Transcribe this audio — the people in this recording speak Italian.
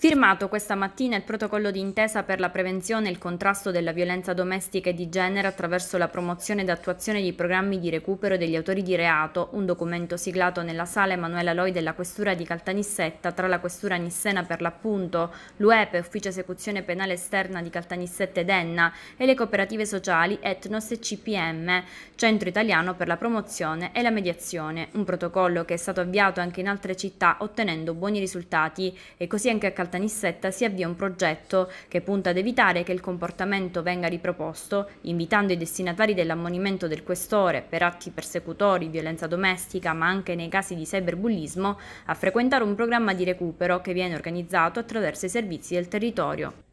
Firmato questa mattina il protocollo d'intesa per la prevenzione e il contrasto della violenza domestica e di genere attraverso la promozione ed attuazione di programmi di recupero degli autori di reato, un documento siglato nella sala Emanuela Loi della Questura di Caltanissetta tra la Questura Nissena per l'appunto, l'UEP, Ufficio Esecuzione Penale Esterna di Caltanissetta ed Enna e le cooperative sociali Etnos e CPM, Centro Italiano per la Promozione e la Mediazione, un protocollo che è stato avviato anche in altre città ottenendo buoni risultati e così anche a Caltanissetta Alta si avvia un progetto che punta ad evitare che il comportamento venga riproposto, invitando i destinatari dell'ammonimento del questore per atti persecutori, violenza domestica, ma anche nei casi di cyberbullismo, a frequentare un programma di recupero che viene organizzato attraverso i servizi del territorio.